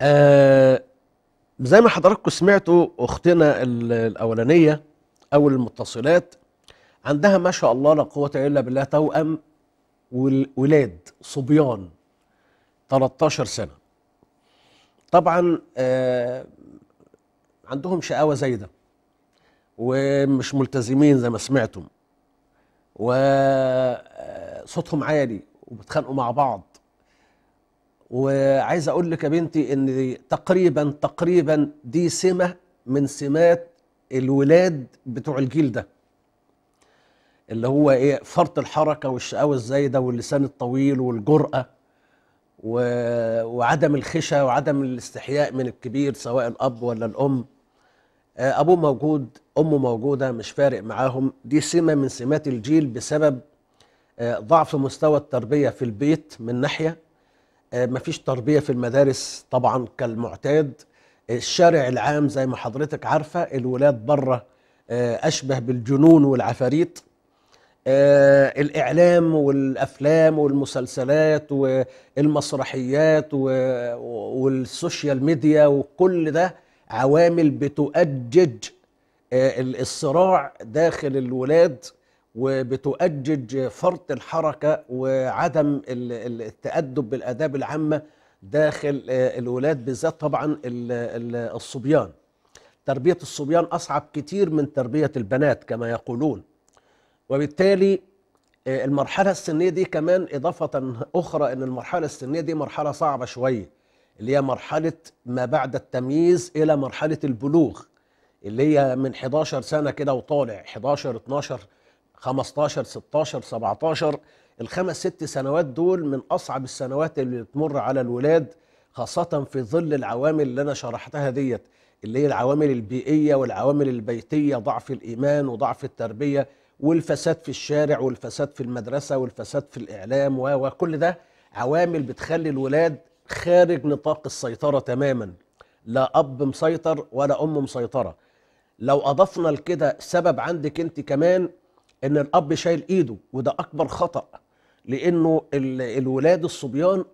آه زي ما حضراتكم سمعتوا اختنا الاولانيه او المتصلات عندها ما شاء الله لا قوه الا بالله توأم ولاد صبيان 13 سنه طبعا آه عندهم شقاوه زايده ومش ملتزمين زي ما سمعتم وصوتهم آه، عالي وبيتخانقوا مع بعض وعايز اقول لك يا بنتي ان تقريبا تقريبا دي سمه من سمات الولاد بتوع الجيل ده اللي هو ايه فرط الحركه والشقاوه الزايده واللسان الطويل والجراه و... وعدم الخشة وعدم الاستحياء من الكبير سواء الأب ولا الأم آه، أبوه موجود أمه موجودة مش فارق معاهم دي سمة من سمات الجيل بسبب آه، ضعف مستوى التربية في البيت من ناحية آه، مفيش تربية في المدارس طبعا كالمعتاد الشارع العام زي ما حضرتك عارفة الولاد بره آه، أشبه بالجنون والعفاريت آه، الإعلام والأفلام والمسلسلات والمسرحيات والسوشيال ميديا وكل ده عوامل بتؤجج الصراع داخل الولاد وبتؤجج فرط الحركة وعدم التأدب بالآداب العامة داخل آه، الولاد بالذات طبعا الصبيان تربية الصبيان أصعب كتير من تربية البنات كما يقولون وبالتالي آه، المرحلة السنية دي كمان إضافة أخرى أن المرحلة السنية دي مرحلة صعبة شوية اللي هي مرحلة ما بعد التمييز إلى مرحلة البلوغ اللي هي من 11 سنة كده وطالع 11 12 15 16 17 الخمس ست سنوات دول من اصعب السنوات اللي بتمر على الولاد خاصه في ظل العوامل اللي انا شرحتها ديت اللي هي العوامل البيئيه والعوامل البيتيه ضعف الايمان وضعف التربيه والفساد في الشارع والفساد في المدرسه والفساد في الاعلام وكل ده عوامل بتخلي الولاد خارج نطاق السيطره تماما لا اب مسيطر ولا ام مسيطره لو اضفنا لكده سبب عندك انت كمان ان الاب شايل ايده وده اكبر خطا لانه الولاد الصبيان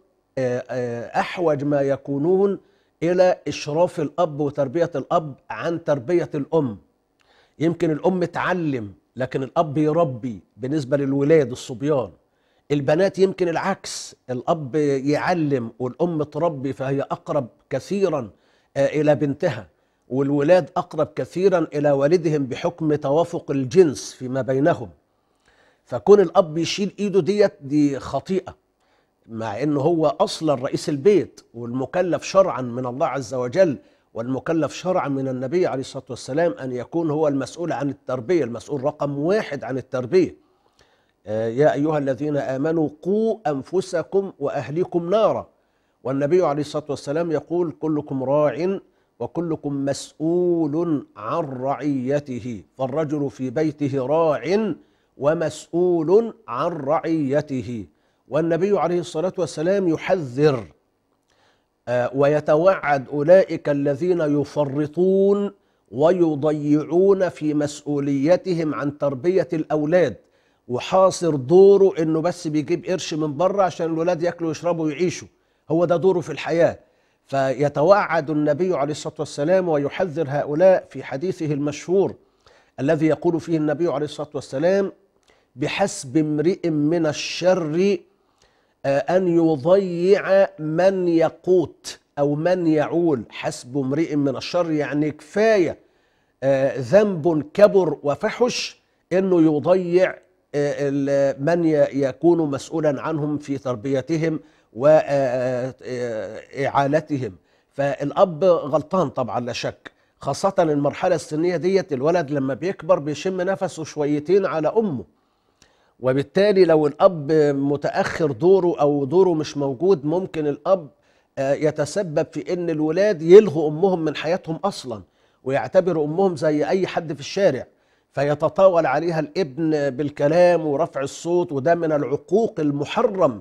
احوج ما يكونون الى اشراف الاب وتربيه الاب عن تربيه الام يمكن الام تعلم لكن الاب يربي بالنسبه للولاد الصبيان البنات يمكن العكس الاب يعلم والام تربي فهي اقرب كثيرا الى بنتها والولاد أقرب كثيرا إلى والدهم بحكم توافق الجنس فيما بينهم فكون الأب يشيل إيده ديت دي خطيئة مع أنه هو أصلا رئيس البيت والمكلف شرعا من الله عز وجل والمكلف شرعا من النبي عليه الصلاة والسلام أن يكون هو المسؤول عن التربية المسؤول رقم واحد عن التربية آه، يا أيها الذين آمنوا قوا أنفسكم وأهليكم نارا والنبي عليه الصلاة والسلام يقول كلكم راعٍ وكلكم مسؤول عن رعيته فالرجل في بيته راع ومسؤول عن رعيته والنبي عليه الصلاة والسلام يحذر آه، ويتوعد أولئك الذين يفرطون ويضيعون في مسؤوليتهم عن تربية الأولاد وحاصر دوره انه بس بيجيب قرش من بره عشان الولاد ياكلوا ويشربوا ويعيشوا هو ده دوره في الحياه فيتوعد النبي عليه الصلاة والسلام ويحذر هؤلاء في حديثه المشهور الذي يقول فيه النبي عليه الصلاة والسلام بحسب امرئ من الشر آه، أن يضيع من يقوت أو من يعول حسب امرئ من الشر يعني كفاية آه، ذنب كبر وفحش أنه يضيع آه، من يكون مسؤولا عنهم في تربيتهم واعالتهم فالاب غلطان طبعا لا شك خاصة المرحلة السنية ديت الولد لما بيكبر بيشم نفسه شويتين على أمه وبالتالي لو الأب متأخر دوره أو دوره مش موجود ممكن الأب آه، يتسبب في أن الولاد يلغوا أمهم من حياتهم أصلا ويعتبروا أمهم زي أي حد في الشارع فيتطاول عليها الابن بالكلام ورفع الصوت وده من العقوق المحرم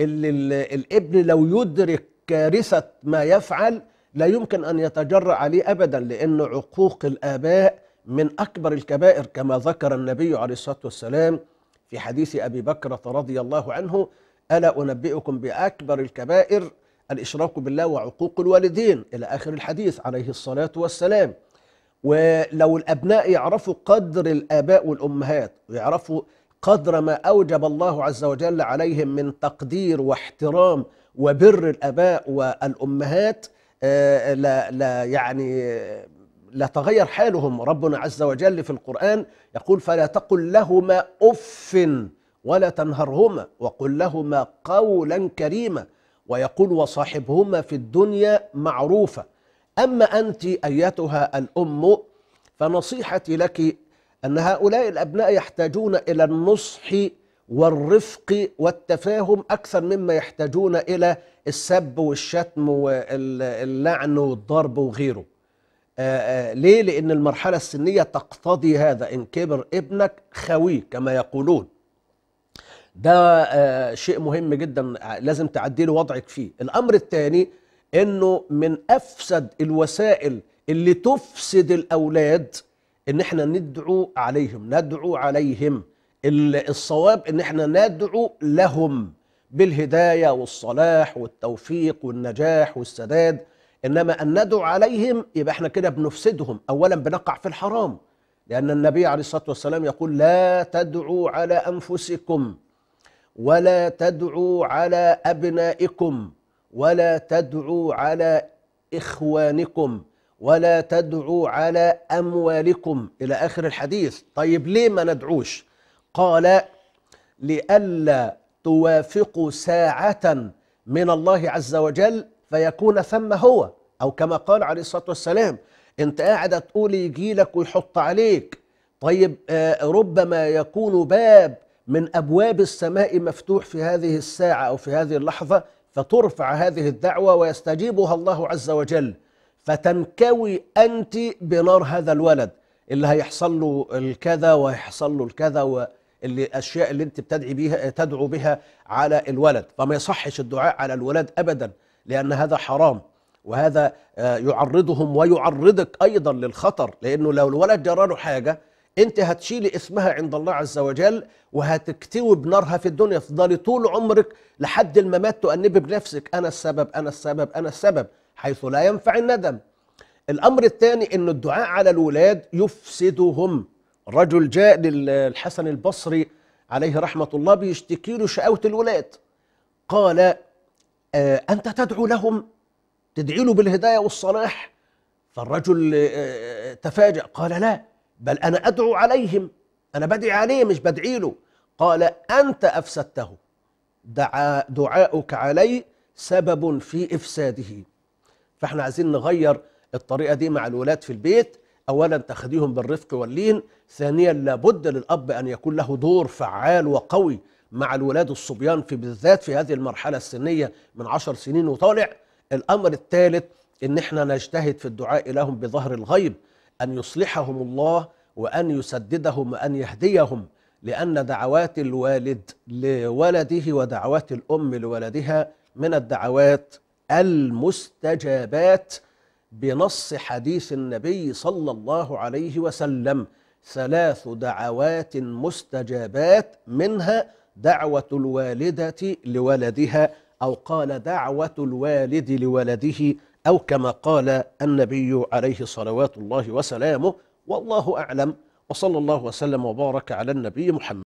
اللي الابن لو يدرك كارثة ما يفعل لا يمكن أن يتجرأ عليه أبدا لأن عقوق الآباء من أكبر الكبائر كما ذكر النبي عليه الصلاة والسلام في حديث أبي بكرة رضي الله عنه ألا أنبئكم بأكبر الكبائر الإشراك بالله وعقوق الوالدين إلى آخر الحديث عليه الصلاة والسلام ولو الأبناء يعرفوا قدر الآباء والأمهات ويعرفوا قدر ما أوجب الله عز وجل عليهم من تقدير واحترام وبر الآباء والأمهات آه، لا, لا يعني لا تغير حالهم ربنا عز وجل في القرآن يقول فلا تقل لهما أف ولا تنهرهما وقل لهما قولا كريما ويقول وصاحبهما في الدنيا معروفة أما أنت أيتها الأم فنصيحتي لك أن هؤلاء الأبناء يحتاجون إلى النصح والرفق والتفاهم أكثر مما يحتاجون إلى السب والشتم واللعن والضرب وغيره آآ آه، آآ آه، ليه؟ لأن المرحلة السنية تقتضي هذا إن كبر ابنك خوي كما يقولون ده آه، شيء مهم جدا لازم تعدي له وضعك فيه الأمر الثاني أنه من أفسد الوسائل اللي تفسد الأولاد ان احنا ندعو عليهم ندعو عليهم الصواب ان احنا ندعو لهم بالهدايه والصلاح والتوفيق والنجاح والسداد انما ان ندعو عليهم يبقى احنا كده بنفسدهم اولا بنقع في الحرام لان النبي عليه الصلاه والسلام يقول لا تدعوا على انفسكم ولا تدعوا على ابنائكم ولا تدعوا على اخوانكم ولا تدعوا على أموالكم إلى آخر الحديث طيب ليه ما ندعوش قال لئلا توافقوا ساعة من الله عز وجل فيكون ثم هو أو كما قال عليه الصلاة والسلام أنت قاعدة تقول يجي لك ويحط عليك طيب آه، ربما يكون باب من أبواب السماء مفتوح في هذه الساعة أو في هذه اللحظة فترفع هذه الدعوة ويستجيبها الله عز وجل فتنكوي أنت بنار هذا الولد اللي هيحصل له الكذا ويحصل له الكذا واللي الأشياء اللي أنت بتدعي بيها تدعو بها على الولد فما يصحش الدعاء على الولاد أبدا لأن هذا حرام وهذا آه، يعرضهم ويعرضك أيضا للخطر لأنه لو الولد جراله حاجة أنت هتشيلي اسمها عند الله عز وجل وهتكتوي بنارها في الدنيا تفضلي طول عمرك لحد الممات تؤنبي بنفسك أنا السبب أنا السبب أنا السبب حيث لا ينفع الندم الأمر الثاني أن الدعاء على الولاد يفسدهم رجل جاء للحسن البصري عليه رحمة الله بيشتكي له شقاوة الولاد قال آه أنت تدعو لهم تدعي له بالهداية والصلاح فالرجل آه تفاجأ قال لا بل أنا أدعو عليهم أنا بدعي عليه مش بدعي له قال أنت أفسدته دعا دعاؤك علي سبب في إفساده فاحنا عايزين نغير الطريقه دي مع الولاد في البيت اولا تاخديهم بالرفق واللين ثانيا لابد للاب ان يكون له دور فعال وقوي مع الولاد الصبيان في بالذات في هذه المرحله السنيه من عشر سنين وطالع الامر الثالث ان احنا نجتهد في الدعاء لهم بظهر الغيب ان يصلحهم الله وان يسددهم وان يهديهم لان دعوات الوالد لولده ودعوات الام لولدها من الدعوات المستجابات بنص حديث النبي صلى الله عليه وسلم ثلاث دعوات مستجابات منها دعوة الوالدة لولدها أو قال دعوة الوالد لولده أو كما قال النبي عليه صلوات الله وسلامه والله أعلم وصلى الله وسلم وبارك على النبي محمد